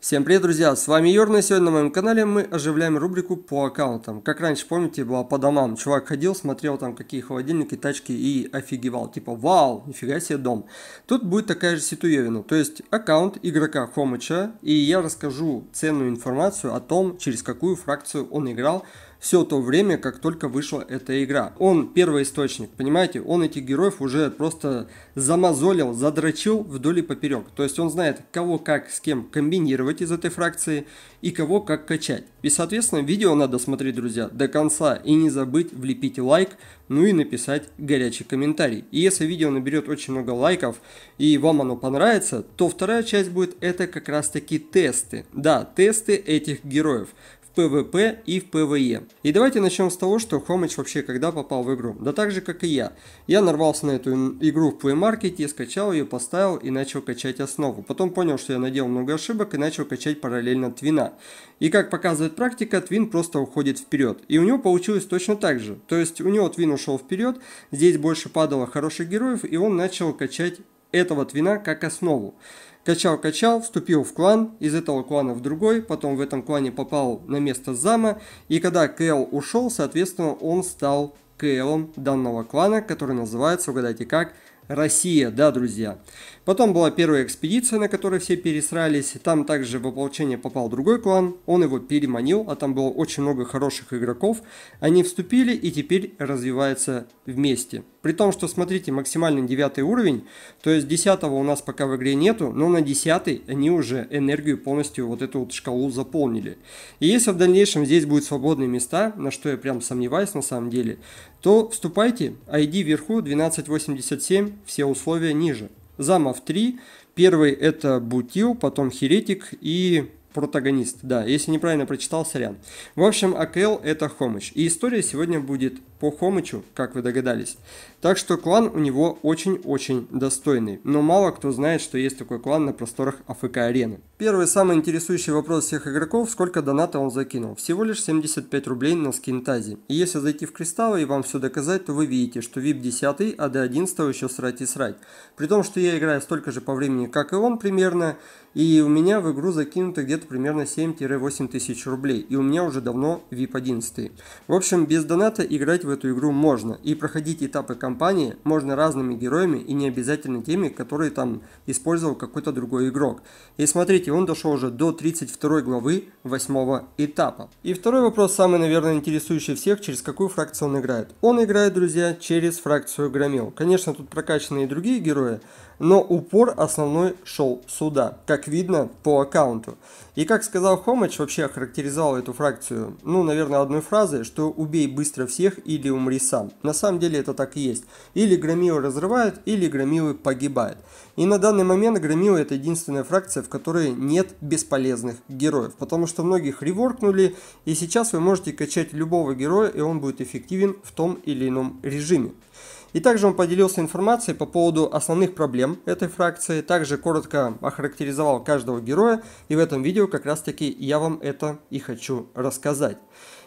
Всем привет, друзья! С вами Йорна, и сегодня на моем канале мы оживляем рубрику по аккаунтам. Как раньше, помните, была по домам. Чувак ходил, смотрел там какие холодильники, тачки и офигевал. Типа, вау, нифига себе дом. Тут будет такая же ситуевина. То есть, аккаунт игрока Хомыча, и я расскажу ценную информацию о том, через какую фракцию он играл, все то время, как только вышла эта игра. Он первый источник, понимаете? Он этих героев уже просто замазолил, задрочил вдоль и поперек. То есть он знает, кого как с кем комбинировать из этой фракции и кого как качать. И, соответственно, видео надо смотреть, друзья, до конца. И не забыть влепить лайк, ну и написать горячий комментарий. И если видео наберет очень много лайков и вам оно понравится, то вторая часть будет это как раз таки тесты. Да, тесты этих героев. ПВП и в ПВЕ. И давайте начнем с того, что Хомыч вообще когда попал в игру. Да так же, как и я. Я нарвался на эту игру в Play Market, я скачал ее, поставил и начал качать основу. Потом понял, что я надел много ошибок и начал качать параллельно Твина. И как показывает практика, Твин просто уходит вперед. И у него получилось точно так же. То есть у него Твин ушел вперед, здесь больше падало хороших героев, и он начал качать этого Твина как основу. Качал-качал, вступил в клан, из этого клана в другой, потом в этом клане попал на место зама, и когда Кэл ушел, соответственно, он стал КЛом данного клана, который называется, угадайте как, Россия, да, друзья. Потом была первая экспедиция, на которой все пересрались. Там также в ополчение попал другой клан. Он его переманил, а там было очень много хороших игроков. Они вступили и теперь развиваются вместе. При том, что, смотрите, максимальный девятый уровень, то есть десятого у нас пока в игре нету, но на десятый они уже энергию полностью вот эту вот шкалу заполнили. И если в дальнейшем здесь будут свободные места, на что я прям сомневаюсь на самом деле, то вступайте, ID вверху 1287, все условия ниже. Замов 3. Первый это Бутил, потом Херетик и протагонист, да, если неправильно прочитал, сорян. В общем, АКЛ это Хомыч, и история сегодня будет по Хомычу, как вы догадались. Так что клан у него очень-очень достойный, но мало кто знает, что есть такой клан на просторах АФК-арены. Первый самый интересующий вопрос всех игроков, сколько доната он закинул. Всего лишь 75 рублей на скин-тази. И если зайти в кристаллы и вам все доказать, то вы видите, что VIP 10, а до 11 еще срать и срать. При том, что я играю столько же по времени, как и он примерно, и у меня в игру закинуто где-то где-то примерно 7-8 тысяч рублей, и у меня уже давно VIP 11. В общем, без доната играть в эту игру можно, и проходить этапы кампании можно разными героями и не обязательно теми, которые там использовал какой-то другой игрок. И смотрите, он дошел уже до 32 главы 8 этапа. И второй вопрос, самый, наверное, интересующий всех, через какую фракцию он играет. Он играет, друзья, через фракцию Громил. Конечно, тут прокачаны и другие герои, но упор основной шел сюда, как видно по аккаунту. И как сказал Хомыч, вообще охарактеризовал эту фракцию, ну, наверное, одной фразой, что «убей быстро всех или умри сам». На самом деле это так и есть. Или Громилы разрывают, или Громилы погибают. И на данный момент Громилы это единственная фракция, в которой нет бесполезных героев, потому что многих реворкнули, и сейчас вы можете качать любого героя, и он будет эффективен в том или ином режиме. И также он поделился информацией по поводу основных проблем этой фракции, также коротко охарактеризовал каждого героя, и в этом видео как раз таки я вам это и хочу рассказать.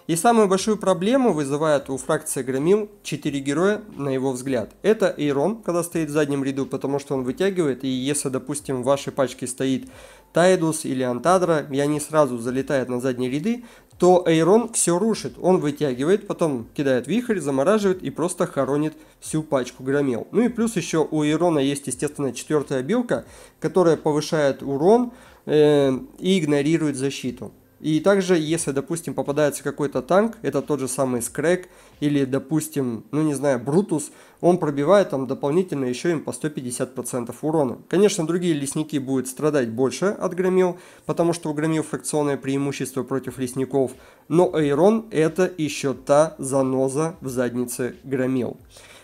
И самую большую проблему вызывает у фракции Громил 4 героя, на его взгляд. Это Эйрон, когда стоит в заднем ряду, потому что он вытягивает, и если, допустим, в вашей пачке стоит Тайдус или Антадра, и они сразу залетают на задние ряды, то Эйрон все рушит. Он вытягивает, потом кидает вихрь, замораживает и просто хоронит всю пачку громил. Ну и плюс еще у Эйрона есть, естественно, четвертая белка, которая повышает урон э, и игнорирует защиту. И также, если, допустим, попадается какой-то танк, это тот же самый Скрэк или, допустим, ну не знаю, Брутус, он пробивает там дополнительно еще им по 150% урона. Конечно, другие лесники будут страдать больше от громил, потому что у громил фракционное преимущество против лесников, но Эйрон это еще та заноза в заднице громил.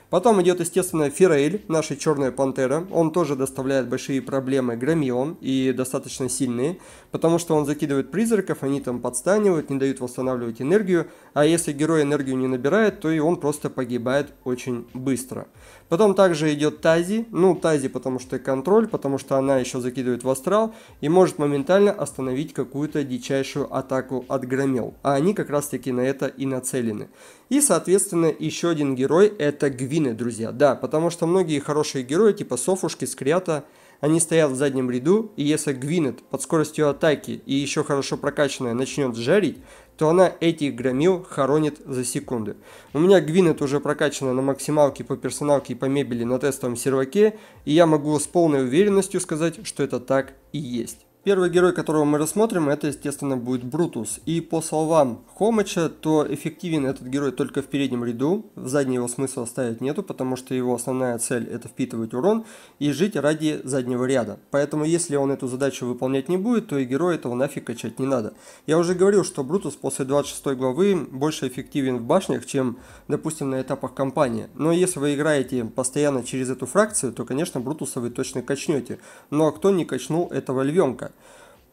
Потом идет, естественно, Фирель, наша черная пантера. Он тоже доставляет большие проблемы громилам и достаточно сильные, потому что он закидывает призраков, они там подстанивают, не дают восстанавливать энергию, а если герой энергию не набирает, то и он просто погибает очень быстро. Потом также идет Тази, ну Тази потому что контроль, потому что она еще закидывает в астрал и может моментально остановить какую-то дичайшую атаку от громил, а они как раз таки на это и нацелены. И, соответственно, еще один герой – это Гвины, друзья. Да, потому что многие хорошие герои, типа Софушки, Скрята, они стоят в заднем ряду, и если Гвинет под скоростью атаки и еще хорошо прокачанная начнет жарить, то она этих громил хоронит за секунды. У меня Гвинет уже прокачана на максималке по персоналке и по мебели на тестовом серваке, и я могу с полной уверенностью сказать, что это так и есть. Первый герой, которого мы рассмотрим, это, естественно, будет Брутус. И по словам Хомыча, то эффективен этот герой только в переднем ряду, в задний его смысла ставить нету, потому что его основная цель это впитывать урон и жить ради заднего ряда. Поэтому если он эту задачу выполнять не будет, то и героя этого нафиг качать не надо. Я уже говорил, что Брутус после 26 главы больше эффективен в башнях, чем, допустим, на этапах кампании. Но если вы играете постоянно через эту фракцию, то, конечно, Брутуса вы точно качнете. Но кто не качнул этого львенка?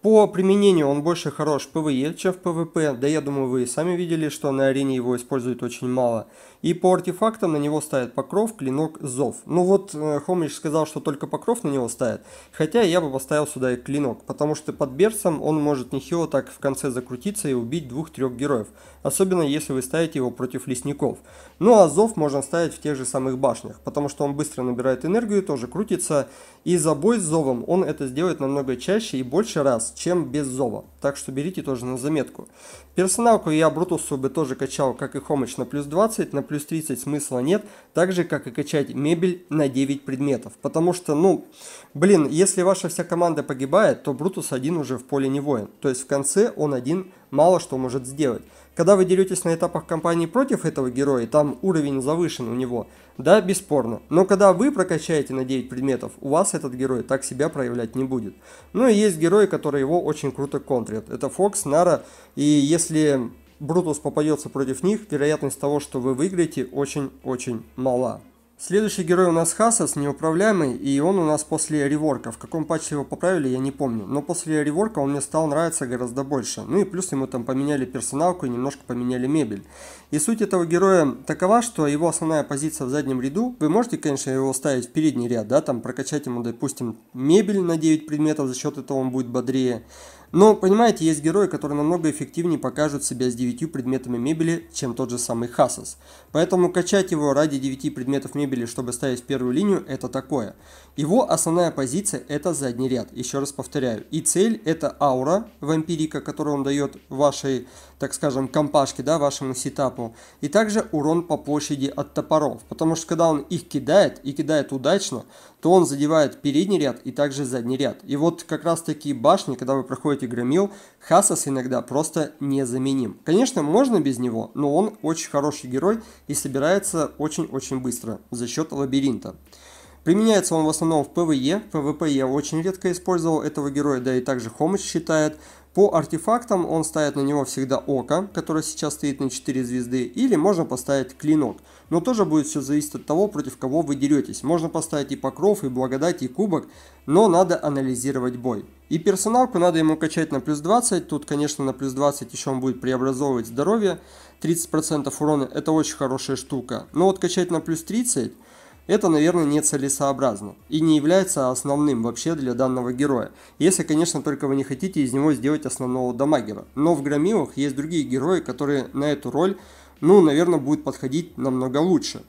По применению он больше хорош в ПВЕ, чем в ПВП, да я думаю вы и сами видели, что на арене его используют очень мало. И по артефактам на него ставят покров, клинок, зов. Ну вот э, сказал, что только покров на него ставят. Хотя я бы поставил сюда и клинок, потому что под берцем он может нехило так в конце закрутиться и убить двух-трех героев. Особенно если вы ставите его против лесников. Ну а зов можно ставить в тех же самых башнях, потому что он быстро набирает энергию, тоже крутится. И за бой с зовом он это сделает намного чаще и больше раз, чем без зова. Так что берите тоже на заметку. Персоналку я Брутусу бы тоже качал, как и Хомыч, на плюс 20, на плюс 30 смысла нет, так же, как и качать мебель на 9 предметов. Потому что, ну, блин, если ваша вся команда погибает, то Брутус один уже в поле не воин. То есть в конце он один мало что может сделать. Когда вы деретесь на этапах кампании против этого героя, там уровень завышен у него, да, бесспорно. Но когда вы прокачаете на 9 предметов, у вас этот герой так себя проявлять не будет. Ну и есть герои, которые его очень круто контрят. Это Фокс, Нара, и если Брутус попадется против них, вероятность того, что вы выиграете, очень-очень мала. Следующий герой у нас Хасас, неуправляемый, и он у нас после реворка. В каком патче его поправили, я не помню. Но после реворка он мне стал нравиться гораздо больше. Ну и плюс ему там поменяли персоналку и немножко поменяли мебель. И суть этого героя такова, что его основная позиция в заднем ряду. Вы можете, конечно, его ставить в передний ряд, да, там прокачать ему, допустим, мебель на 9 предметов, за счет этого он будет бодрее. Но, понимаете, есть герои, которые намного эффективнее покажут себя с 9 предметами мебели, чем тот же самый Хасас. Поэтому качать его ради 9 предметов мебели, чтобы ставить в первую линию, это такое. Его основная позиция – это задний ряд, еще раз повторяю. И цель – это аура вампирика, которую он дает вашей, так скажем, компашке, да, вашему сетапу. И также урон по площади от топоров, потому что когда он их кидает, и кидает удачно, то он задевает передний ряд и также задний ряд. И вот как раз такие башни, когда вы проходите громил, Хасас иногда просто незаменим. Конечно, можно без него, но он очень хороший герой и собирается очень-очень быстро за счет лабиринта. Применяется он в основном в ПВЕ, в ПВП я очень редко использовал этого героя, да и также Хомыч считает. По артефактам он ставит на него всегда Око, которое сейчас стоит на 4 звезды, или можно поставить Клинок. Но тоже будет все зависеть от того, против кого вы деретесь. Можно поставить и Покров, и Благодать, и Кубок, но надо анализировать бой. И персоналку надо ему качать на плюс 20, тут конечно на плюс 20 еще он будет преобразовывать здоровье, 30% урона это очень хорошая штука. Но вот качать на плюс 30 это, наверное, нецелесообразно и не является основным вообще для данного героя, если, конечно, только вы не хотите из него сделать основного дамагера. Но в Громилах есть другие герои, которые на эту роль, ну, наверное, будут подходить намного лучше.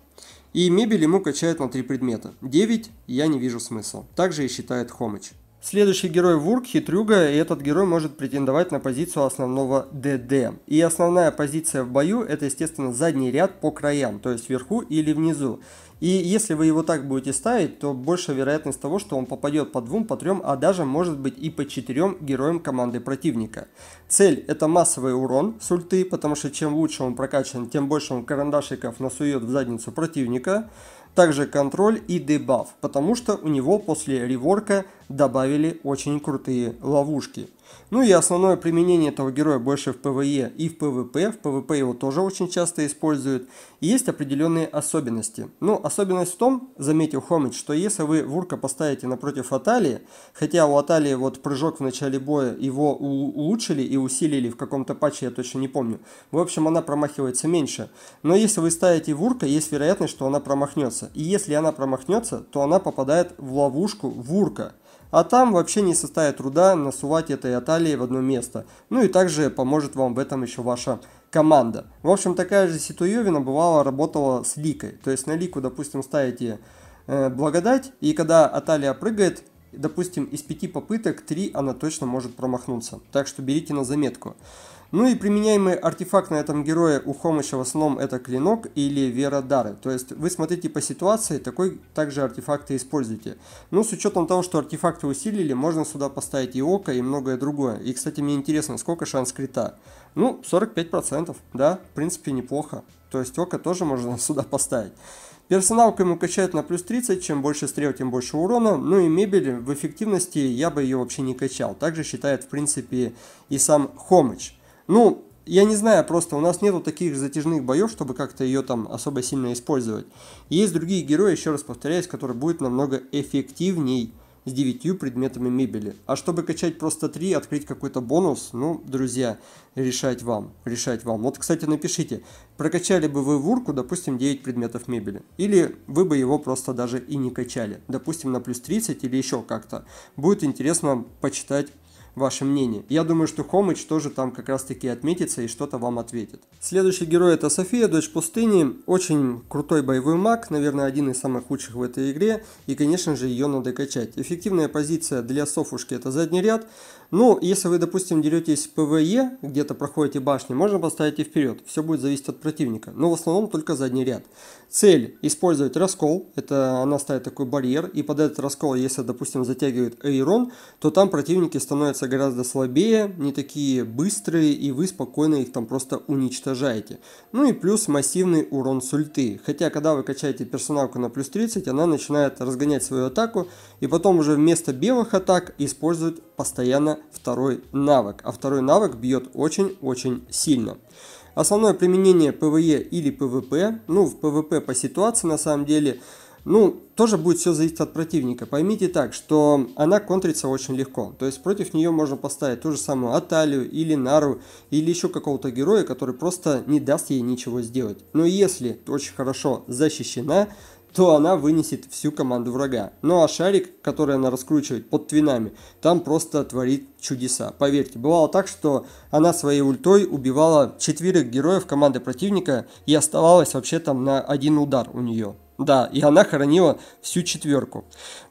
И мебель ему качают на три предмета. 9 я не вижу смысла. Также и считает Хомыч. Следующий герой Вурк, хитрюга, и этот герой может претендовать на позицию основного ДД. И основная позиция в бою это, естественно, задний ряд по краям, то есть вверху или внизу. И если вы его так будете ставить, то больше вероятность того, что он попадет по двум, по трем, а даже может быть и по четырем героям команды противника. Цель это массовый урон с ульты, потому что чем лучше он прокачан, тем больше он карандашиков насует в задницу противника также контроль и дебаф, потому что у него после реворка добавили очень крутые ловушки. Ну и основное применение этого героя больше в ПВЕ и в ПВП. В ПВП его тоже очень часто используют. есть определенные особенности. Ну, особенность в том, заметил Хомич, что если вы Вурка поставите напротив Аталии, хотя у Аталии вот прыжок в начале боя его улучшили и усилили в каком-то патче, я точно не помню. В общем, она промахивается меньше. Но если вы ставите Вурка, есть вероятность, что она промахнется. И если она промахнется, то она попадает в ловушку Вурка. А там вообще не составит труда насувать этой аталии в одно место. Ну и также поможет вам в этом еще ваша команда. В общем, такая же ситуевина бывала работала с ликой. То есть на лику, допустим, ставите э, благодать, и когда Аталия прыгает, допустим, из пяти попыток три она точно может промахнуться. Так что берите на заметку. Ну и применяемый артефакт на этом герое у Хомыча в основном это клинок или вера дары. То есть вы смотрите по ситуации, такой также артефакты используйте. Но ну, с учетом того, что артефакты усилили, можно сюда поставить и око, и многое другое. И, кстати, мне интересно, сколько шанс крита? Ну, 45%, да, в принципе, неплохо. То есть око тоже можно сюда поставить. Персоналку ему качает на плюс 30, чем больше стрел, тем больше урона. Ну и мебель в эффективности я бы ее вообще не качал. Также считает в принципе и сам Хомыч. Ну, я не знаю, просто у нас нету таких затяжных боев, чтобы как-то ее там особо сильно использовать. Есть другие герои, еще раз повторяюсь, которые будут намного эффективней с 9 предметами мебели. А чтобы качать просто 3, открыть какой-то бонус, ну, друзья, решать вам, решать вам. Вот, кстати, напишите, прокачали бы вы в урку, допустим, 9 предметов мебели, или вы бы его просто даже и не качали, допустим, на плюс 30 или еще как-то. Будет интересно почитать ваше мнение. Я думаю, что Хомыч тоже там как раз-таки отметится и что-то вам ответит. Следующий герой это София, дочь пустыни. Очень крутой боевой маг, наверное, один из самых лучших в этой игре. И, конечно же, ее надо качать. Эффективная позиция для Софушки это задний ряд. Ну, если вы, допустим, деретесь ПВЕ, где-то проходите башни, можно поставить и вперед. Все будет зависеть от противника. Но в основном только задний ряд. Цель – использовать раскол. Это она ставит такой барьер. И под этот раскол, если, допустим, затягивает Эйрон, то там противники становятся гораздо слабее, не такие быстрые, и вы спокойно их там просто уничтожаете. Ну и плюс массивный урон с ульты. Хотя, когда вы качаете персоналку на плюс 30, она начинает разгонять свою атаку, и потом уже вместо белых атак использует постоянно второй навык, а второй навык бьет очень-очень сильно. Основное применение ПВЕ или ПВП, ну в ПВП по ситуации на самом деле, ну, тоже будет все зависеть от противника. Поймите так, что она контрится очень легко. То есть против нее можно поставить ту же самую Аталию или Нару, или еще какого-то героя, который просто не даст ей ничего сделать. Но если очень хорошо защищена, то она вынесет всю команду врага. Ну а шарик, который она раскручивает под твинами, там просто творит чудеса. Поверьте, бывало так, что она своей ультой убивала четверых героев команды противника и оставалась вообще там на один удар у нее. Да, и она хоронила всю четверку.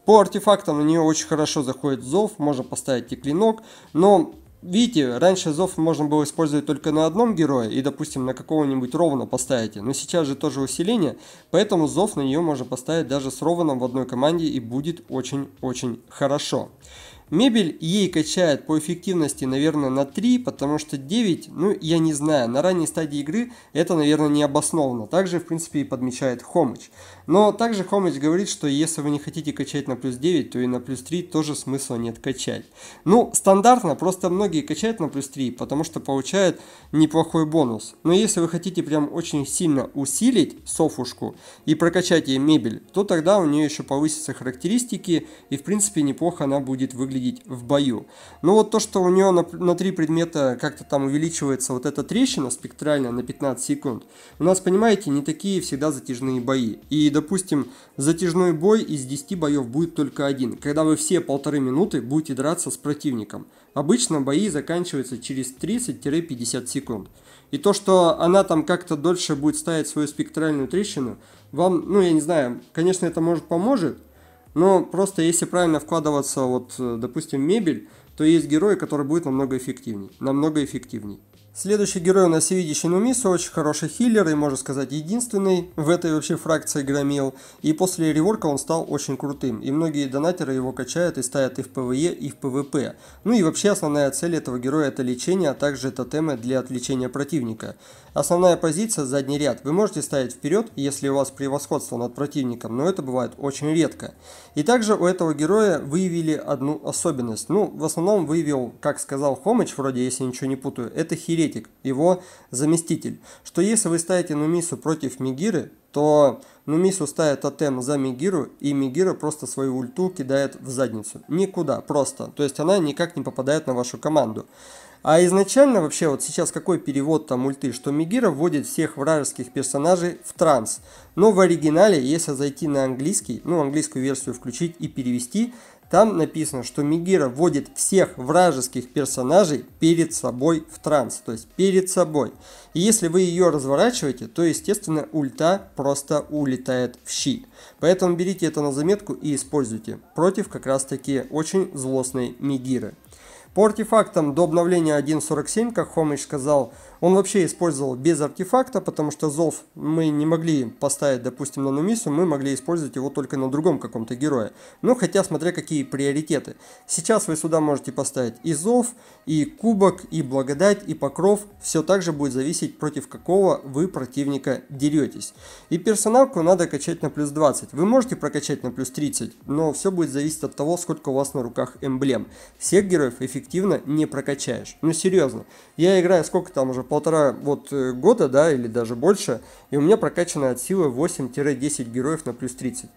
По артефактам у нее очень хорошо заходит зов, можно поставить и клинок, но Видите, раньше зов можно было использовать только на одном герое и, допустим, на какого-нибудь ровно поставите, но сейчас же тоже усиление, поэтому зов на нее можно поставить даже с Рованом в одной команде и будет очень-очень хорошо. Мебель ей качает по эффективности, наверное, на 3, потому что 9, ну, я не знаю, на ранней стадии игры это, наверное, не обоснованно. Также, в принципе, и подмечает Хомыч. Но также Хомыч говорит, что если вы не хотите качать на плюс 9, то и на плюс 3 тоже смысла нет качать. Ну, стандартно, просто многие качают на плюс 3, потому что получают неплохой бонус. Но если вы хотите прям очень сильно усилить софушку и прокачать ей мебель, то тогда у нее еще повысятся характеристики и в принципе неплохо она будет выглядеть в бою. Ну вот то, что у нее на, на 3 предмета как-то там увеличивается вот эта трещина спектральная на 15 секунд, у нас, понимаете, не такие всегда затяжные бои. И допустим, затяжной бой из 10 боев будет только один, когда вы все полторы минуты будете драться с противником. Обычно бои заканчиваются через 30-50 секунд. И то, что она там как-то дольше будет ставить свою спектральную трещину, вам, ну я не знаю, конечно это может поможет, но просто если правильно вкладываться, вот, э, допустим, мебель, то есть герой, который будет намного эффективней. Намного эффективней. Следующий герой у нас Севидичи Нумису, очень хороший хиллер и, можно сказать, единственный в этой вообще фракции громил. И после реворка он стал очень крутым, и многие донатеры его качают и ставят и в ПВЕ, и в ПВП. Ну и вообще основная цель этого героя это лечение, а также тотемы для отвлечения противника. Основная позиция – задний ряд. Вы можете ставить вперед, если у вас превосходство над противником, но это бывает очень редко. И также у этого героя выявили одну особенность. Ну, в основном выявил, как сказал Хомыч, вроде, если ничего не путаю, это Херетик, его заместитель. Что если вы ставите Нумису против Мигиры, то Нумису ставит тотем за Мигиру, и Мигира просто свою ульту кидает в задницу. Никуда, просто. То есть она никак не попадает на вашу команду. А изначально вообще вот сейчас какой перевод там ульты, что Мегира вводит всех вражеских персонажей в транс. Но в оригинале, если зайти на английский, ну английскую версию включить и перевести, там написано, что Мегира вводит всех вражеских персонажей перед собой в транс, то есть перед собой. И если вы ее разворачиваете, то, естественно, ульта просто улетает в щит. Поэтому берите это на заметку и используйте против как раз таки очень злостной Мегиры. По артефактам до обновления 1.47, как Хомыч сказал, он вообще использовал без артефакта, потому что зов мы не могли поставить, допустим, на Нумису, мы могли использовать его только на другом каком-то герое. Ну, хотя, смотря какие приоритеты. Сейчас вы сюда можете поставить и зов, и кубок, и благодать, и покров. Все также будет зависеть, против какого вы противника деретесь. И персоналку надо качать на плюс 20. Вы можете прокачать на плюс 30, но все будет зависеть от того, сколько у вас на руках эмблем. Всех героев эффективно не прокачаешь. Ну, серьезно. Я играю сколько там уже полтора вот э, года, да, или даже больше, и у меня прокачано от силы 8-10 героев на плюс 30.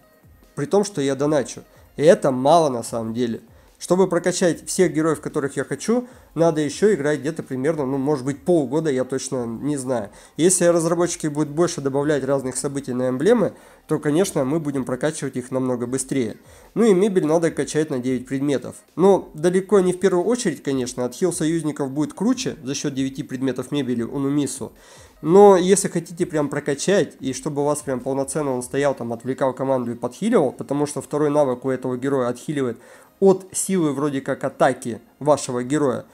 При том, что я доначу. И это мало на самом деле. Чтобы прокачать всех героев, которых я хочу, надо еще играть где-то примерно, ну, может быть, полгода, я точно не знаю. Если разработчики будут больше добавлять разных событий на эмблемы, то, конечно, мы будем прокачивать их намного быстрее. Ну и мебель надо качать на 9 предметов. Но далеко не в первую очередь, конечно, отхил союзников будет круче за счет 9 предметов мебели у Нумису. Но если хотите прям прокачать, и чтобы у вас прям полноценно он стоял там, отвлекал команду и подхиливал, потому что второй навык у этого героя отхиливает, от силы вроде как атаки вашего героя,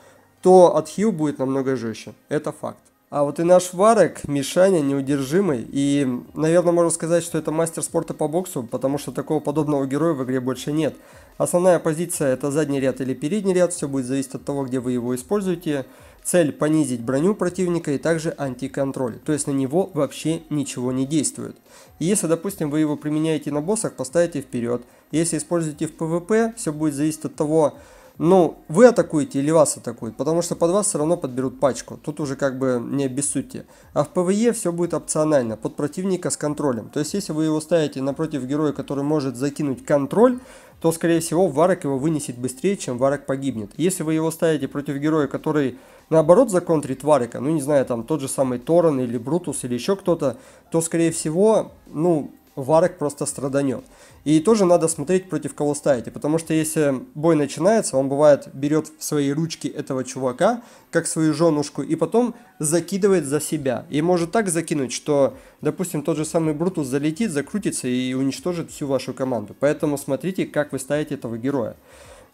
то отхил будет намного жестче. Это факт. А вот и наш Варек, Мишаня, неудержимый. И, наверное, можно сказать, что это мастер спорта по боксу, потому что такого подобного героя в игре больше нет. Основная позиция это задний ряд или передний ряд, все будет зависеть от того, где вы его используете. Цель понизить броню противника и также антиконтроль, то есть на него вообще ничего не действует. И если, допустим, вы его применяете на боссах, поставите вперед. Если используете в PvP, все будет зависеть от того, ну, вы атакуете или вас атакуют, потому что под вас все равно подберут пачку. Тут уже как бы не обессудьте. А в ПВЕ все будет опционально, под противника с контролем. То есть, если вы его ставите напротив героя, который может закинуть контроль, то, скорее всего, варок его вынесет быстрее, чем варок погибнет. Если вы его ставите против героя, который наоборот законтрит варика, ну, не знаю, там тот же самый Торан или Брутус или еще кто-то, то, скорее всего, ну, Варек просто страданет. И тоже надо смотреть, против кого ставите, потому что если бой начинается, он бывает берет в свои ручки этого чувака, как свою женушку, и потом закидывает за себя. И может так закинуть, что, допустим, тот же самый Брутус залетит, закрутится и уничтожит всю вашу команду. Поэтому смотрите, как вы ставите этого героя.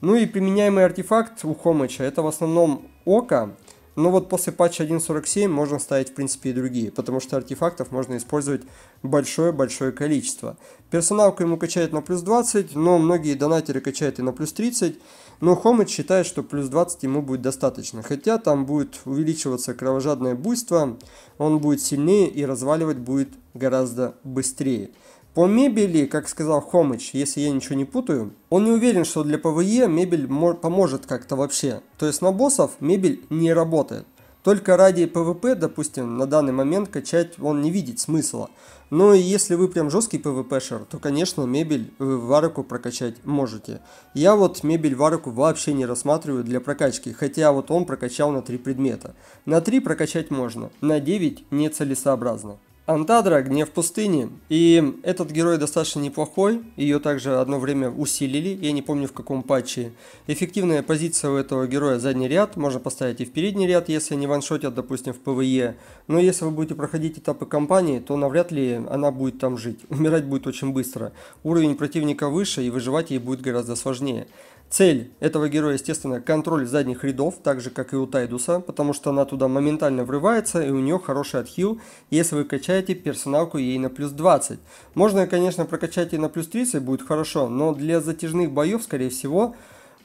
Ну и применяемый артефакт у Хомыча, это в основном Око, но вот после патча 1.47 можно ставить, в принципе, и другие, потому что артефактов можно использовать большое-большое количество. Персоналку ему качает на плюс 20, но многие донатеры качают и на плюс 30. Но Хомыч считает, что плюс 20 ему будет достаточно, хотя там будет увеличиваться кровожадное буйство, он будет сильнее и разваливать будет гораздо быстрее. По мебели, как сказал Хомыч, если я ничего не путаю, он не уверен, что для ПВЕ мебель поможет как-то вообще. То есть на боссов мебель не работает. Только ради ПВП, допустим, на данный момент качать он не видит смысла. Но если вы прям жесткий ПВПшер, то, конечно, мебель вы э, в Араку прокачать можете. Я вот мебель в Араку вообще не рассматриваю для прокачки, хотя вот он прокачал на 3 предмета. На 3 прокачать можно, на 9 нецелесообразно. Антадра «Гнев пустыни». И этот герой достаточно неплохой, ее также одно время усилили, я не помню в каком патче. Эффективная позиция у этого героя задний ряд, можно поставить и в передний ряд, если не ваншотят, допустим, в ПВЕ. Но если вы будете проходить этапы кампании, то навряд ли она будет там жить, умирать будет очень быстро. Уровень противника выше и выживать ей будет гораздо сложнее. Цель этого героя, естественно, контроль задних рядов, так же, как и у Тайдуса, потому что она туда моментально врывается, и у нее хороший отхил, если вы качаете персоналку ей на плюс 20. Можно, конечно, прокачать и на плюс 30, будет хорошо, но для затяжных боев, скорее всего,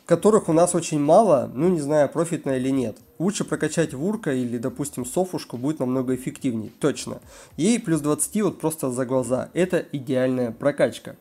которых у нас очень мало, ну не знаю, профитно или нет. Лучше прокачать Вурка или, допустим, Софушку будет намного эффективнее, точно. Ей плюс 20 вот просто за глаза, это идеальная прокачка.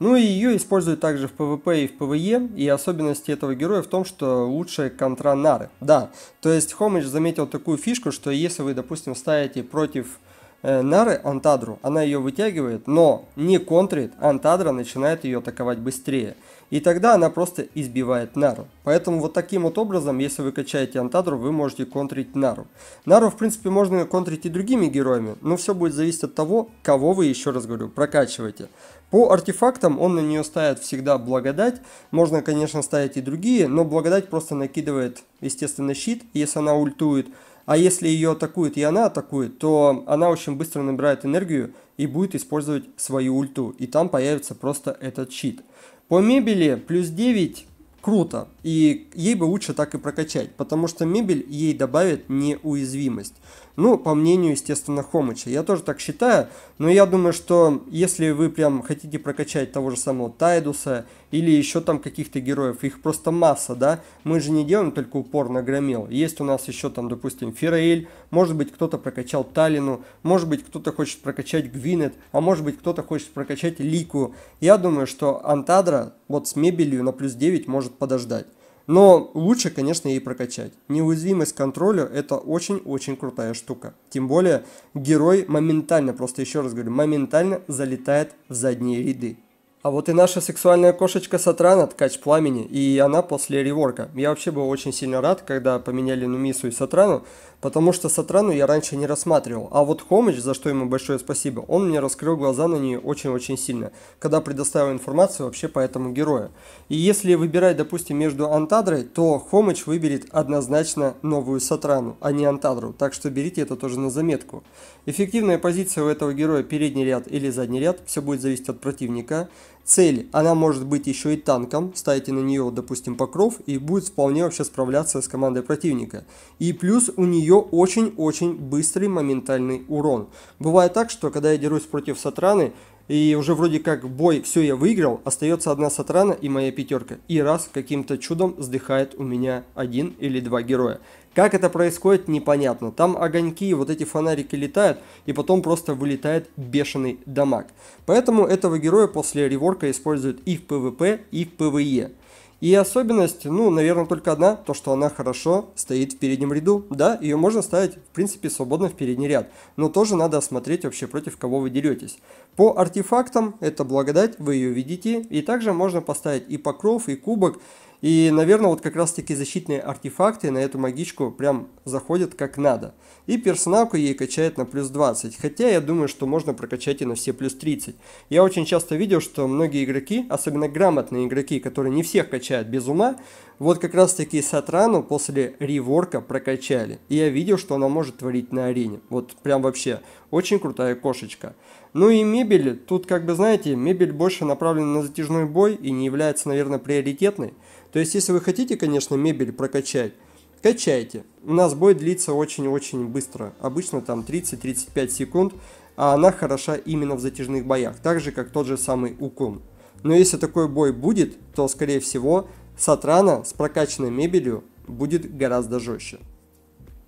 Ну и ее используют также в PvP и в PvE, и особенности этого героя в том, что лучшая контра нары. Да, то есть Хомич заметил такую фишку, что если вы, допустим, ставите против э, нары Антадру, она ее вытягивает, но не контрит, Антадра начинает ее атаковать быстрее. И тогда она просто избивает Нару. Поэтому вот таким вот образом, если вы качаете Антадру, вы можете контрить Нару. Нару, в принципе, можно контрить и другими героями, но все будет зависеть от того, кого вы, еще раз говорю, прокачиваете. По артефактам он на нее ставит всегда благодать. Можно, конечно, ставить и другие, но благодать просто накидывает, естественно, щит, если она ультует. А если ее атакует и она атакует, то она очень быстро набирает энергию и будет использовать свою ульту. И там появится просто этот щит. По мебели плюс 9 круто. И ей бы лучше так и прокачать, потому что мебель ей добавит неуязвимость. Ну, по мнению, естественно, Хомыча. Я тоже так считаю, но я думаю, что если вы прям хотите прокачать того же самого Тайдуса или еще там каких-то героев, их просто масса, да? Мы же не делаем только упор на Громил. Есть у нас еще там, допустим, Фираэль, может быть, кто-то прокачал Талину, может быть, кто-то хочет прокачать Гвинет, а может быть, кто-то хочет прокачать Лику. Я думаю, что Антадра вот с мебелью на плюс 9 может подождать. Но лучше, конечно, ей прокачать. Неуязвимость к контролю – это очень-очень крутая штука. Тем более, герой моментально, просто еще раз говорю, моментально залетает в задние ряды. А вот и наша сексуальная кошечка Сатрана, ткач пламени, и она после реворка. Я вообще был очень сильно рад, когда поменяли Нумису и Сатрану, потому что Сатрану я раньше не рассматривал, а вот Хомыч, за что ему большое спасибо, он мне раскрыл глаза на нее очень-очень сильно, когда предоставил информацию вообще по этому герою. И если выбирать, допустим, между Антадрой, то Хомыч выберет однозначно новую Сатрану, а не Антадру, так что берите это тоже на заметку. Эффективная позиция у этого героя передний ряд или задний ряд, все будет зависеть от противника цель, она может быть еще и танком, ставите на нее, допустим, покров, и будет вполне вообще справляться с командой противника. И плюс у нее очень-очень быстрый моментальный урон. Бывает так, что когда я дерусь против Сатраны, и уже вроде как бой, все, я выиграл, остается одна сатрана и моя пятерка. И раз каким-то чудом сдыхает у меня один или два героя. Как это происходит, непонятно. Там огоньки, вот эти фонарики летают, и потом просто вылетает бешеный дамаг. Поэтому этого героя после реворка используют и в ПВП, и в ПВЕ. И особенность, ну, наверное, только одна, то, что она хорошо стоит в переднем ряду. Да, ее можно ставить, в принципе, свободно в передний ряд, но тоже надо смотреть вообще против кого вы деретесь. По артефактам, это благодать, вы ее видите, и также можно поставить и покров, и кубок, и, наверное, вот как раз таки защитные артефакты на эту магичку прям заходят как надо. И персоналку ей качает на плюс 20. Хотя я думаю, что можно прокачать и на все плюс 30. Я очень часто видел, что многие игроки, особенно грамотные игроки, которые не всех качают без ума, вот как раз таки Сатрану после реворка прокачали. И я видел, что она может творить на арене. Вот прям вообще очень крутая кошечка. Ну и мебель, тут как бы знаете, мебель больше направлена на затяжной бой и не является, наверное, приоритетной. То есть, если вы хотите, конечно, мебель прокачать, качайте. У нас бой длится очень-очень быстро. Обычно там 30-35 секунд, а она хороша именно в затяжных боях, так же как тот же самый Укун. Но если такой бой будет, то скорее всего Сатрана с прокачанной мебелью будет гораздо жестче.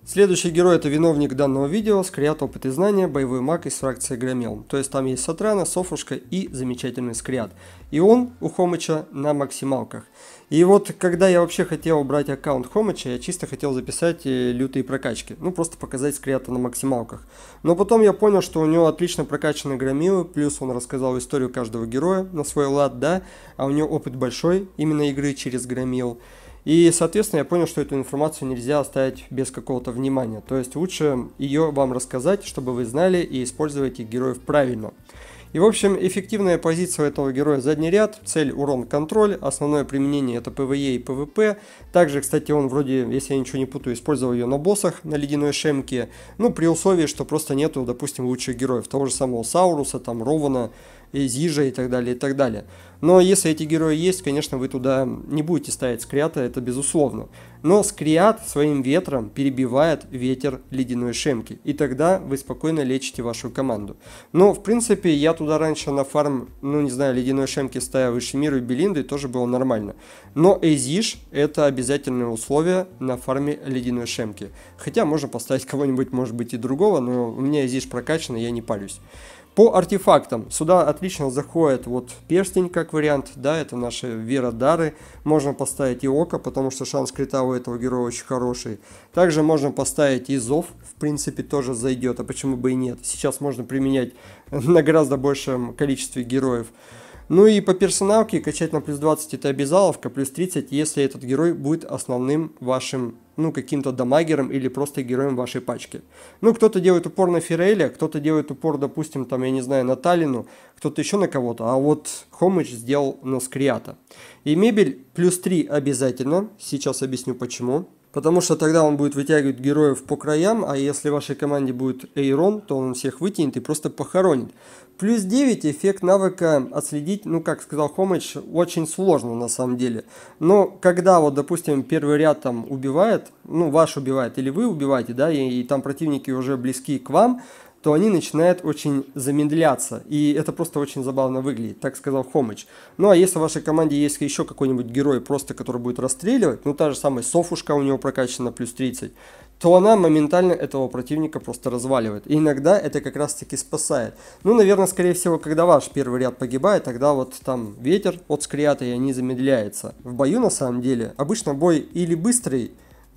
Следующий герой это виновник данного видео, скриат опыт и знания, боевой маг из фракции Громел. То есть там есть Сатрана, Софушка и замечательный скриат. И он у Хомыча на максималках. И вот, когда я вообще хотел брать аккаунт Хомыча, я чисто хотел записать э, лютые прокачки. Ну, просто показать скрета на максималках. Но потом я понял, что у него отлично прокачаны громилы, плюс он рассказал историю каждого героя на свой лад, да, а у него опыт большой именно игры через громил. И, соответственно, я понял, что эту информацию нельзя оставить без какого-то внимания. То есть лучше ее вам рассказать, чтобы вы знали и используете героев правильно. И, в общем, эффективная позиция этого героя задний ряд, цель урон контроль, основное применение это ПВЕ и ПВП. Также, кстати, он вроде, если я ничего не путаю, использовал ее на боссах, на ледяной шемке, ну, при условии, что просто нету, допустим, лучших героев, того же самого Сауруса, там, Рована, из и так далее, и так далее. Но если эти герои есть, конечно, вы туда не будете ставить Скриата, это безусловно. Но Скриат своим ветром перебивает ветер ледяной шемки, и тогда вы спокойно лечите вашу команду. Но, в принципе, я туда раньше на фарм, ну, не знаю, ледяной шемки ставил Миру и Белинды тоже было нормально. Но Эзиш – это обязательное условие на фарме ледяной шемки. Хотя можно поставить кого-нибудь, может быть, и другого, но у меня Эзиш прокачан, я не палюсь. По артефактам сюда отлично заходит вот перстень как вариант, да, это наши Вера Дары, Можно поставить и око, потому что шанс крита у этого героя очень хороший. Также можно поставить и зов, в принципе, тоже зайдет, а почему бы и нет. Сейчас можно применять на гораздо большем количестве героев. Ну и по персоналке качать на плюс 20 это обязаловка, плюс 30, если этот герой будет основным вашим, ну, каким-то дамагером или просто героем вашей пачки. Ну, кто-то делает упор на Фиреля, кто-то делает упор, допустим, там, я не знаю, на Таллину, кто-то еще на кого-то, а вот Хомыч сделал на Скриата. И мебель плюс 3 обязательно, сейчас объясню почему. Потому что тогда он будет вытягивать героев по краям, а если в вашей команде будет Эйрон, то он всех вытянет и просто похоронит. Плюс 9 эффект навыка отследить, ну как сказал Хомыч, очень сложно на самом деле. Но когда вот, допустим, первый ряд там убивает, ну ваш убивает или вы убиваете, да, и, и там противники уже близки к вам, то они начинают очень замедляться. И это просто очень забавно выглядит, так сказал Хомыч. Ну а если в вашей команде есть еще какой-нибудь герой, просто который будет расстреливать, ну та же самая Софушка у него прокачана плюс 30, то она моментально этого противника просто разваливает. И иногда это как раз таки спасает. Ну, наверное, скорее всего, когда ваш первый ряд погибает, тогда вот там ветер от скриата и они замедляются. В бою на самом деле обычно бой или быстрый,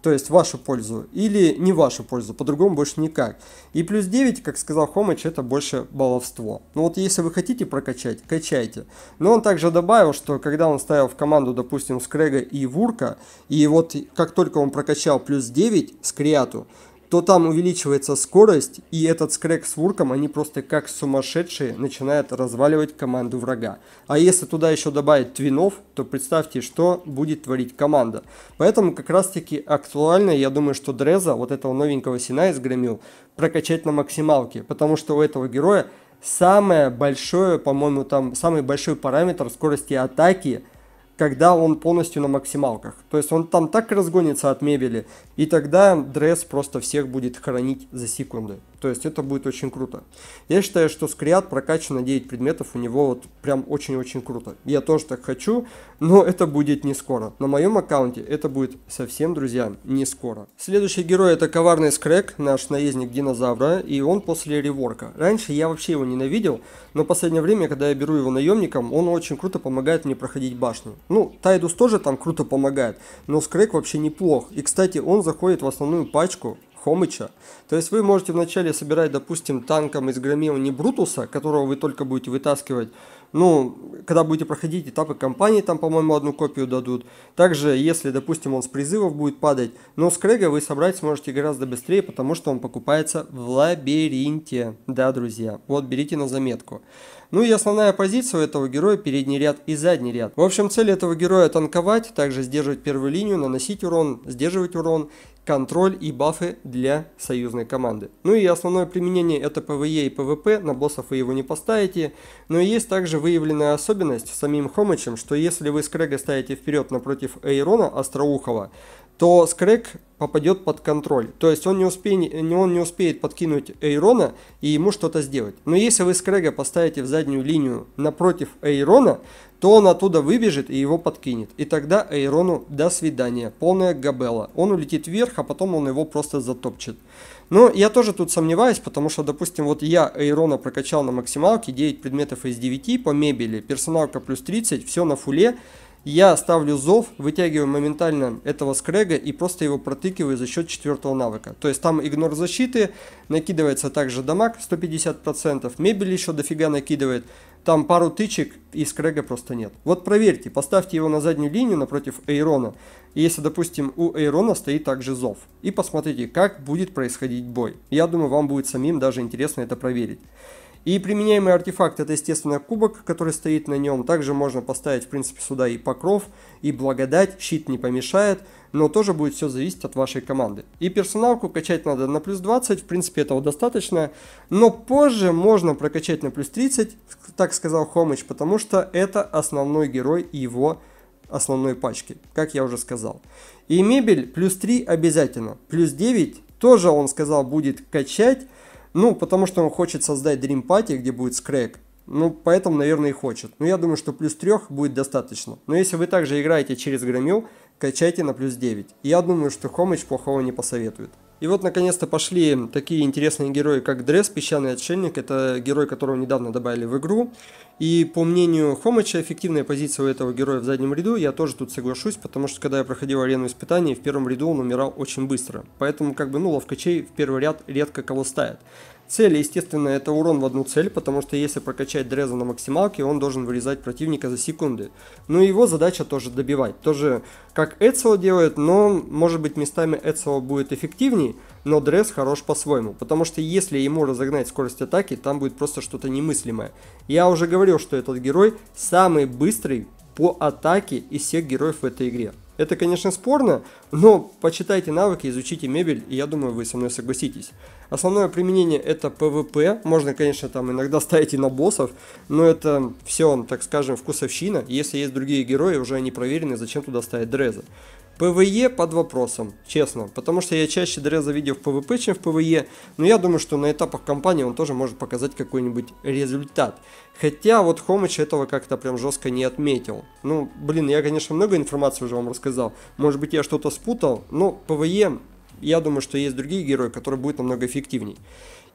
то есть вашу пользу, или не вашу пользу, по-другому больше никак. И плюс 9, как сказал Хомыч, это больше баловство. Ну вот если вы хотите прокачать, качайте. Но он также добавил, что когда он ставил в команду, допустим, Скрега и Вурка, и вот как только он прокачал плюс 9 Скриату, то там увеличивается скорость, и этот скрэк с вурком, они просто как сумасшедшие начинают разваливать команду врага. А если туда еще добавить твинов, то представьте, что будет творить команда. Поэтому как раз таки актуально, я думаю, что Дреза, вот этого новенького Сина из Громил, прокачать на максималке, потому что у этого героя самое большое, по-моему, там самый большой параметр скорости атаки – когда он полностью на максималках. То есть он там так разгонится от мебели, и тогда дресс просто всех будет хранить за секунды. То есть это будет очень круто. Я считаю, что скриат прокачан на 9 предметов, у него вот прям очень-очень круто. Я тоже так хочу, но это будет не скоро. На моем аккаунте это будет совсем, друзья, не скоро. Следующий герой это коварный скрэк, наш наездник динозавра, и он после реворка. Раньше я вообще его ненавидел, но в последнее время, когда я беру его наемником, он очень круто помогает мне проходить башню. Ну, Тайдус тоже там круто помогает, но скрэк вообще неплох. И, кстати, он заходит в основную пачку, Хомыча. То есть вы можете вначале собирать, допустим, танком из громил не Брутуса, которого вы только будете вытаскивать, ну, когда будете проходить этапы кампании, там, по-моему, одну копию дадут. Также, если, допустим, он с призывов будет падать, но с Крэга вы собрать сможете гораздо быстрее, потому что он покупается в лабиринте. Да, друзья, вот берите на заметку. Ну и основная позиция у этого героя передний ряд и задний ряд. В общем, цель этого героя танковать, также сдерживать первую линию, наносить урон, сдерживать урон контроль и бафы для союзной команды. Ну и основное применение это ПВЕ и ПВП, на боссов вы его не поставите. Но есть также выявленная особенность самим Хомычем, что если вы с Крэга ставите вперед напротив Эйрона Остроухова, то Скрэк попадет под контроль. То есть он не, успеет, он не успеет подкинуть Эйрона и ему что-то сделать. Но если вы Скрега поставите в заднюю линию напротив Эйрона, то он оттуда выбежит и его подкинет. И тогда Эйрону до свидания, полная габела. Он улетит вверх, а потом он его просто затопчет. Но я тоже тут сомневаюсь, потому что, допустим, вот я Эйрона прокачал на максималке 9 предметов из 9 по мебели, персоналка плюс 30, все на фуле, я ставлю зов, вытягиваю моментально этого скрега и просто его протыкиваю за счет четвертого навыка. То есть там игнор защиты, накидывается также дамаг 150%, мебель еще дофига накидывает. Там пару тычек и скрега просто нет. Вот проверьте, поставьте его на заднюю линию напротив Эйрона. если, допустим, у Эйрона стоит также зов. И посмотрите, как будет происходить бой. Я думаю, вам будет самим даже интересно это проверить. И применяемый артефакт это, естественно, кубок, который стоит на нем. Также можно поставить, в принципе, сюда и покров, и благодать. Щит не помешает, но тоже будет все зависеть от вашей команды. И персоналку качать надо на плюс 20, в принципе, этого достаточно. Но позже можно прокачать на плюс 30, так сказал Хомыч, потому что это основной герой его основной пачки, как я уже сказал. И мебель плюс 3 обязательно, плюс 9 тоже, он сказал, будет качать, ну, потому что он хочет создать Dream Party, где будет скрэк. Ну, поэтому, наверное, и хочет. Но ну, я думаю, что плюс 3 будет достаточно. Но если вы также играете через Громил, качайте на плюс 9. Я думаю, что Хомыч плохого не посоветует. И вот, наконец-то, пошли такие интересные герои, как Дресс, Песчаный Отшельник. Это герой, которого недавно добавили в игру. И по мнению Хомыча, эффективная позиция у этого героя в заднем ряду, я тоже тут соглашусь, потому что когда я проходил арену испытаний, в первом ряду он умирал очень быстро. Поэтому, как бы, ну, ловкачей в первый ряд редко кого ставят. Цель, естественно, это урон в одну цель, потому что если прокачать Дреза на максималке, он должен вырезать противника за секунды. Но ну его задача тоже добивать. Тоже как Эцио делает, но может быть местами Эцио будет эффективней, но Дрез хорош по-своему. Потому что если ему разогнать скорость атаки, там будет просто что-то немыслимое. Я уже говорил, что этот герой самый быстрый по атаке из всех героев в этой игре. Это, конечно, спорно, но почитайте навыки, изучите мебель, и я думаю, вы со мной согласитесь. Основное применение это PvP. Можно, конечно, там иногда ставить и на боссов, но это все, так скажем, вкусовщина. Если есть другие герои, уже они проверены, зачем туда ставить дрезы. ПВЕ под вопросом, честно, потому что я чаще Дреза видел в ПВП, чем в ПВЕ, но я думаю, что на этапах кампании он тоже может показать какой-нибудь результат. Хотя вот Хомыч этого как-то прям жестко не отметил. Ну, блин, я, конечно, много информации уже вам рассказал, может быть я что-то спутал, но ПВЕ я думаю, что есть другие герои, которые будут намного эффективней.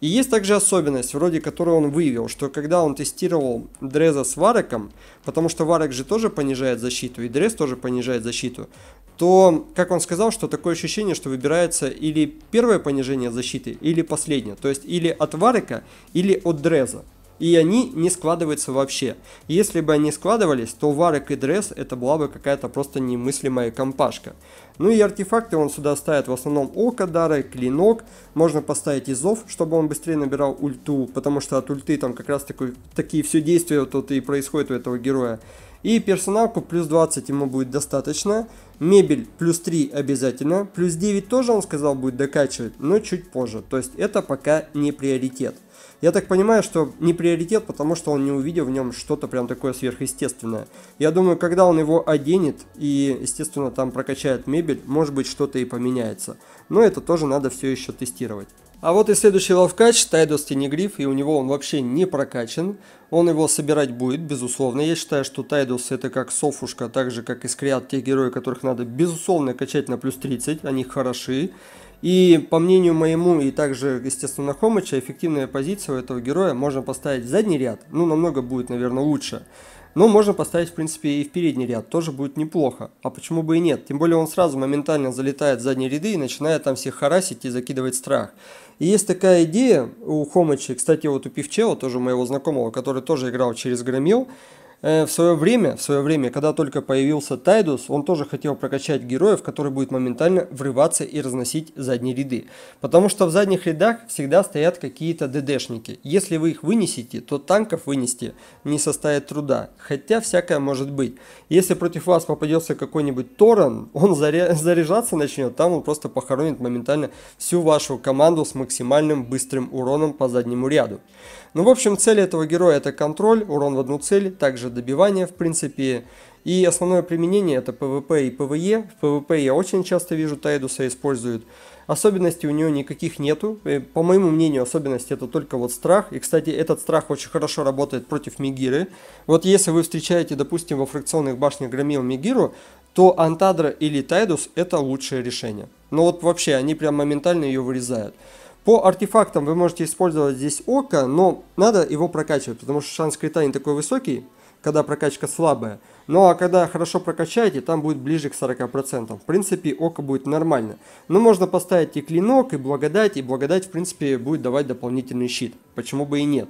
И есть также особенность, вроде которую он выявил, что когда он тестировал Дреза с Вареком, потому что Варек же тоже понижает защиту, и Дрез тоже понижает защиту, то, как он сказал, что такое ощущение, что выбирается или первое понижение защиты, или последнее. То есть или от Варека, или от Дреза и они не складываются вообще. Если бы они складывались, то Варек и Дресс это была бы какая-то просто немыслимая компашка. Ну и артефакты он сюда ставит в основном око дары, клинок, можно поставить изов, чтобы он быстрее набирал ульту, потому что от ульты там как раз такой, такие все действия тут и происходят у этого героя. И персоналку плюс 20 ему будет достаточно. Мебель плюс 3 обязательно. Плюс 9 тоже он сказал будет докачивать, но чуть позже. То есть это пока не приоритет. Я так понимаю, что не приоритет, потому что он не увидел в нем что-то прям такое сверхъестественное. Я думаю, когда он его оденет и, естественно, там прокачает мебель, может быть, что-то и поменяется. Но это тоже надо все еще тестировать. А вот и следующий лавкач, Тайдос Тенегриф, и у него он вообще не прокачан. Он его собирать будет, безусловно. Я считаю, что Тайдус это как Софушка, так же как Искриат, тех героев, которых надо безусловно качать на плюс 30, они хороши. И по мнению моему и также, естественно, Хомыча, эффективная позиция у этого героя можно поставить в задний ряд, ну, намного будет, наверное, лучше. Но можно поставить, в принципе, и в передний ряд, тоже будет неплохо. А почему бы и нет? Тем более он сразу моментально залетает в задние ряды и начинает там всех харасить и закидывать страх. И есть такая идея у Хомыча, кстати, вот у Пивчева тоже моего знакомого, который тоже играл через Громил, Э, в свое время, в свое время, когда только появился Тайдус, он тоже хотел прокачать героев, который будет моментально врываться и разносить задние ряды. Потому что в задних рядах всегда стоят какие-то ДДшники. Если вы их вынесете, то танков вынести не составит труда. Хотя всякое может быть. Если против вас попадется какой-нибудь Торан, он заря заряжаться начнет, там он просто похоронит моментально всю вашу команду с максимальным быстрым уроном по заднему ряду. Ну, в общем, цель этого героя это контроль, урон в одну цель, также добивание, в принципе. И основное применение это PvP и PvE. В PvP я очень часто вижу Тайдуса используют. Особенностей у нее никаких нету. Э, по моему мнению, особенность это только вот страх. И, кстати, этот страх очень хорошо работает против Мигиры. Вот если вы встречаете, допустим, во фракционных башнях Громил Мигиру, то Антадра или Тайдус это лучшее решение. Но вот вообще, они прям моментально ее вырезают. По артефактам вы можете использовать здесь око, но надо его прокачивать, потому что шанс крита не такой высокий, когда прокачка слабая. Ну а когда хорошо прокачаете, там будет ближе к 40%. В принципе, око будет нормально. Но можно поставить и клинок, и благодать, и благодать, в принципе, будет давать дополнительный щит. Почему бы и нет.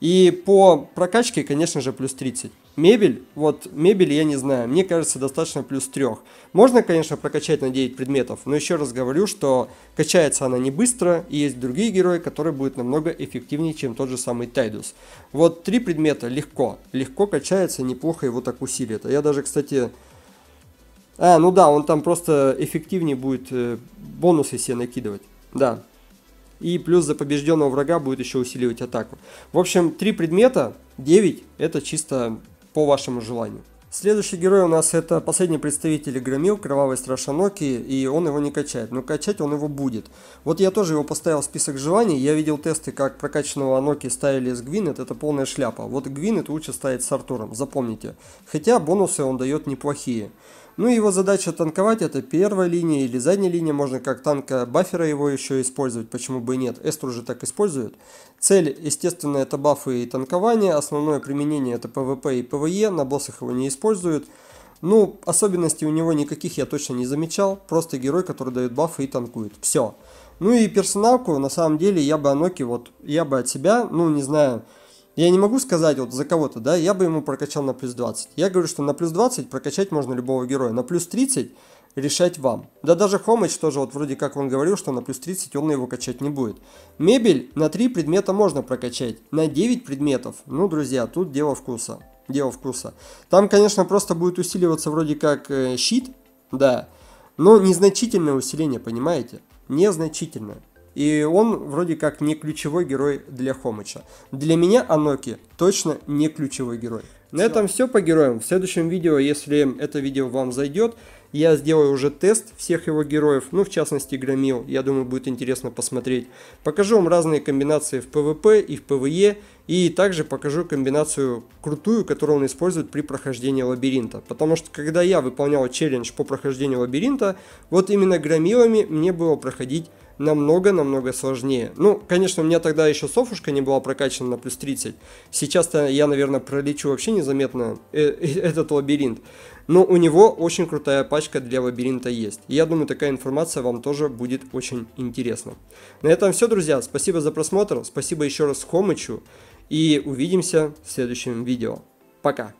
И по прокачке, конечно же, плюс 30. Мебель, вот мебель я не знаю, мне кажется достаточно плюс 3. Можно, конечно, прокачать на 9 предметов, но еще раз говорю, что качается она не быстро, и есть другие герои, которые будут намного эффективнее, чем тот же самый Тайдус. Вот 3 предмета легко, легко качается, неплохо его так усилит. А я даже, кстати... А, ну да, он там просто эффективнее будет э, бонусы себе накидывать. Да, и плюс за побежденного врага будет еще усиливать атаку. В общем, три предмета, 9, это чисто по вашему желанию. Следующий герой у нас это последний представитель громил, Кровавый Страшаноки, и он его не качает, но качать он его будет. Вот я тоже его поставил в список желаний, я видел тесты, как прокачанного Аноки ставили с Гвинет, это полная шляпа. Вот Гвинет лучше ставить с Артуром, запомните. Хотя бонусы он дает неплохие. Ну, его задача танковать, это первая линия или задняя линия, можно как танка баффера его еще использовать, почему бы и нет, Эстер уже так используют. Цель, естественно, это бафы и танкование, основное применение это ПВП и ПВЕ, на боссах его не используют. Ну, особенностей у него никаких я точно не замечал, просто герой, который дает бафы и танкует, все. Ну и персоналку, на самом деле, я бы Аноки, вот, я бы от себя, ну, не знаю, я не могу сказать вот за кого-то, да, я бы ему прокачал на плюс 20. Я говорю, что на плюс 20 прокачать можно любого героя, на плюс 30 решать вам. Да даже Хомыч тоже, вот вроде как он говорил, что на плюс 30 он его качать не будет. Мебель на 3 предмета можно прокачать, на 9 предметов, ну, друзья, тут дело вкуса. Дело вкуса. Там, конечно, просто будет усиливаться вроде как э, щит, да, но незначительное усиление, понимаете? Незначительное. И он вроде как не ключевой герой для Хомыча. Для меня Аноки точно не ключевой герой. На все. этом все по героям. В следующем видео, если это видео вам зайдет, я сделаю уже тест всех его героев, ну в частности Громил, я думаю будет интересно посмотреть. Покажу вам разные комбинации в ПВП и в ПВЕ, и также покажу комбинацию крутую, которую он использует при прохождении лабиринта. Потому что когда я выполнял челлендж по прохождению лабиринта, вот именно Громилами мне было проходить намного-намного сложнее. Ну, конечно, у меня тогда еще софушка не была прокачана на плюс 30. Сейчас-то я, наверное, пролечу вообще незаметно э, этот лабиринт. Но у него очень крутая пачка для лабиринта есть. И я думаю, такая информация вам тоже будет очень интересна. На этом все, друзья. Спасибо за просмотр. Спасибо еще раз Хомычу. И увидимся в следующем видео. Пока.